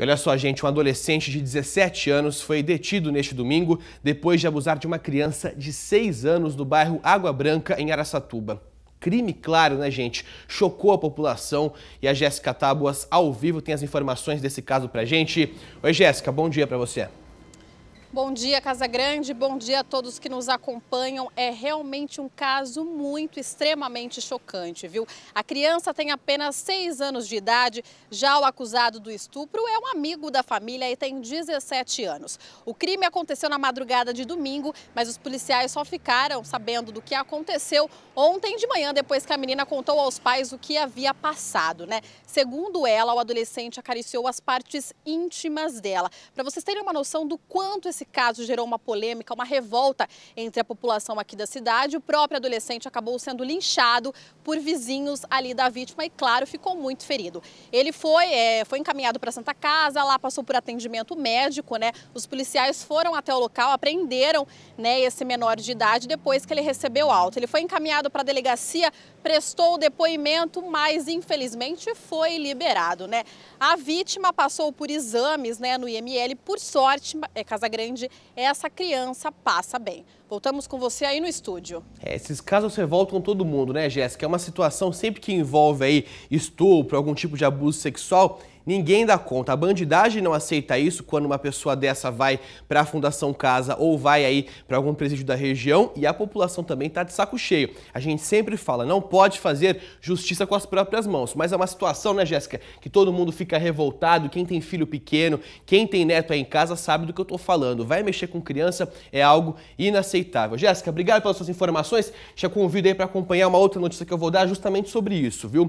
Olha só, gente, um adolescente de 17 anos foi detido neste domingo depois de abusar de uma criança de 6 anos no bairro Água Branca, em Araçatuba. Crime claro, né, gente? Chocou a população e a Jéssica Tábuas, ao vivo, tem as informações desse caso pra gente. Oi, Jéssica, bom dia pra você. Bom dia, Casa Grande. Bom dia a todos que nos acompanham. É realmente um caso muito, extremamente chocante, viu? A criança tem apenas seis anos de idade. Já o acusado do estupro é um amigo da família e tem 17 anos. O crime aconteceu na madrugada de domingo, mas os policiais só ficaram sabendo do que aconteceu ontem de manhã, depois que a menina contou aos pais o que havia passado, né? Segundo ela, o adolescente acariciou as partes íntimas dela. Para vocês terem uma noção do quanto esse esse caso gerou uma polêmica, uma revolta entre a população aqui da cidade. O próprio adolescente acabou sendo linchado por vizinhos ali da vítima e, claro, ficou muito ferido. Ele foi, é, foi encaminhado para Santa Casa, lá passou por atendimento médico, né? Os policiais foram até o local, apreenderam né, esse menor de idade depois que ele recebeu alta. Ele foi encaminhado para a delegacia, prestou o depoimento, mas infelizmente foi liberado, né? A vítima passou por exames né, no IML, por sorte, é, Casagrande atende, essa criança passa bem. Voltamos com você aí no estúdio. É, esses casos revoltam todo mundo, né, Jéssica? É uma situação sempre que envolve aí estupro, algum tipo de abuso sexual, Ninguém dá conta. A bandidagem não aceita isso quando uma pessoa dessa vai para a Fundação Casa ou vai aí para algum presídio da região e a população também está de saco cheio. A gente sempre fala, não pode fazer justiça com as próprias mãos, mas é uma situação, né, Jéssica, que todo mundo fica revoltado, quem tem filho pequeno, quem tem neto aí em casa sabe do que eu estou falando. Vai mexer com criança é algo inaceitável. Jéssica, obrigado pelas suas informações. Te convido aí para acompanhar uma outra notícia que eu vou dar justamente sobre isso, viu?